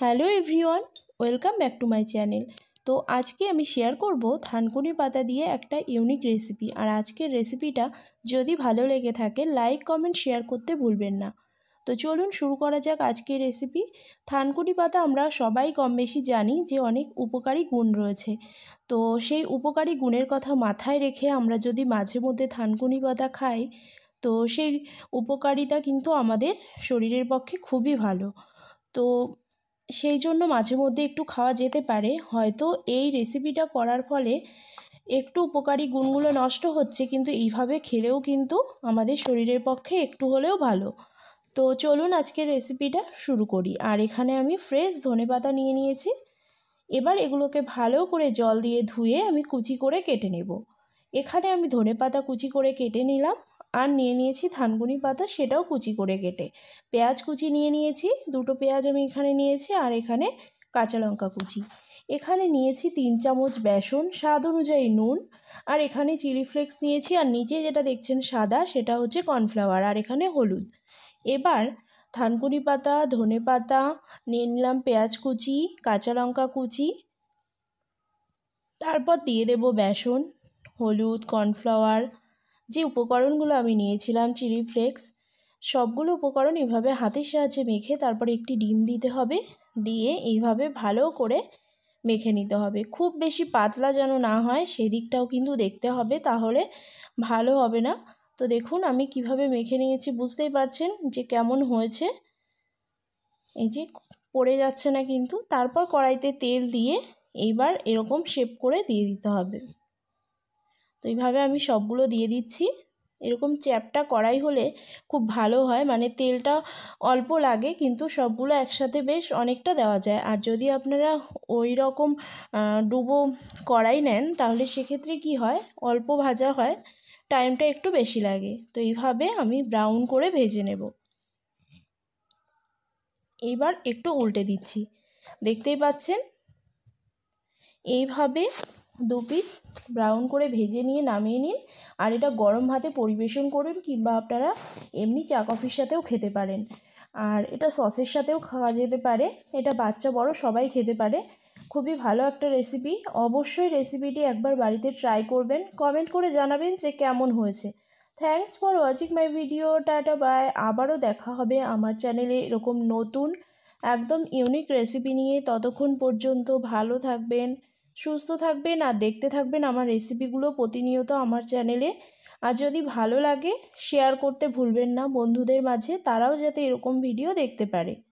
hello everyone welcome back to my channel তো আজকে আমি শেয়ার করব থানকুনি পাতা দিয়ে একটা ইউনিক রেসিপি আর আজকের রেসিপিটা যদি ভালো লেগে থাকে লাইক কমেন্ট শেয়ার করতে ভুলবেন না তো চলুন শুরু করা যাক আজকের রেসিপি থানকুনি পাতা আমরা সবাই কম বেশি জানি যে অনেক উপকারী গুণ রয়েছে তো সেই উপকারী গুণের কথা মাথায় রেখে আমরা যদি মাঝে মধ্যে থানকুনি পাতা খাই তো সেই উপকারিতা কিন্তু আমাদের শরীরের পক্ষে খুবই ভালো তো সেই জন্য মাঝে মধ্যে একটু খাওয়া যেতে পারে হয়তো এই রেসিপিটা করার ফলে একটু উপকারী গুণগুলো নষ্ট হচ্ছে কিন্তু এইভাবে খেলেও কিন্তু আমাদের শরীরের পক্ষে একটু হলেও ভালো তো চলুন আজকের রেসিপিটা শুরু করি আর এখানে আমি ফ্রেশ ধনে পাতা নিয়ে নিয়েছি এবার এগুলোকে ভালো করে জল দিয়ে ধুয়ে আমি কুচি করে কেটে নেব এখানে আমি ধনে পাতা কুচি করে কেটে নিলাম আর নিয়ে নিয়েছি থানকুনি পাতা সেটাও কুচি করে কেটে পেঁয়াজ কুচি নিয়ে নিয়েছি দুটো পেঁয়াজ আমি এখানে নিয়েছি আর এখানে কাঁচা লঙ্কা কুচি এখানে নিয়েছি তিন চামচ বেসন স্বাদ অনুযায়ী নুন আর এখানে চিলি ফ্লেক্স নিয়েছি আর নিচে যেটা দেখছেন সাদা সেটা হচ্ছে কর্নফ্লাওয়ার আর এখানে হলুদ এবার থানকুনি পাতা ধনে পাতা নিয়ে নিলাম পেঁয়াজ কুচি কাঁচা লঙ্কা কুচি তারপর দিয়ে দেব বেসন হলুদ কর্নফ্লাওয়ার যে উপকরণগুলো আমি নিয়েছিলাম চিলি ফ্লেক্স সবগুলো উপকরণ এভাবে হাতের সাহায্যে মেখে তারপর একটি ডিম দিতে হবে দিয়ে এইভাবে ভালো করে মেখে নিতে হবে খুব বেশি পাতলা যেন না হয় সেদিকটাও কিন্তু দেখতে হবে তাহলে ভালো হবে না তো দেখুন আমি কিভাবে মেখে নিয়েছি বুঝতেই পারছেন যে কেমন হয়েছে এই যে পড়ে যাচ্ছে না কিন্তু তারপর কড়াইতে তেল দিয়ে এইবার এরকম শেপ করে দিয়ে দিতে হবে তো এইভাবে আমি সবগুলো দিয়ে দিচ্ছি এরকম চ্যাপটা কড়াই হলে খুব ভালো হয় মানে তেলটা অল্প লাগে কিন্তু সবগুলো একসাথে বেশ অনেকটা দেওয়া যায় আর যদি আপনারা ওই রকম ডুবো কড়াই নেন তাহলে সেক্ষেত্রে কি হয় অল্প ভাজা হয় টাইমটা একটু বেশি লাগে তো এইভাবে আমি ব্রাউন করে ভেজে নেব এইবার একটু উল্টে দিচ্ছি দেখতেই পাচ্ছেন এইভাবে দু পিস ব্রাউন করে ভেজে নিয়ে নামিয়ে নিন আর এটা গরম ভাতে পরিবেশন করুন কিংবা আপনারা এমনি চা কফির সাথেও খেতে পারেন আর এটা সসের সাথেও খাওয়া যেতে পারে এটা বাচ্চা বড় সবাই খেতে পারে খুবই ভালো একটা রেসিপি অবশ্যই রেসিপিটি একবার বাড়িতে ট্রাই করবেন কমেন্ট করে জানাবেন যে কেমন হয়েছে thanks for watching my video tata bye আবারও দেখা হবে আমার চ্যানেলে এরকম নতুন একদম ইউনিক রেসিপি নিয়ে ততক্ষণ পর্যন্ত ভালো থাকবেন সুস্থ থাকবেন আর দেখতে থাকবেন আমার রেসিপিগুলো প্রতিনিয়ত আমার চ্যানেলে আর যদি ভালো লাগে শেয়ার করতে ভুলবেন না বন্ধুদের মাঝে তারাও যাতে এরকম ভিডিও দেখতে পারে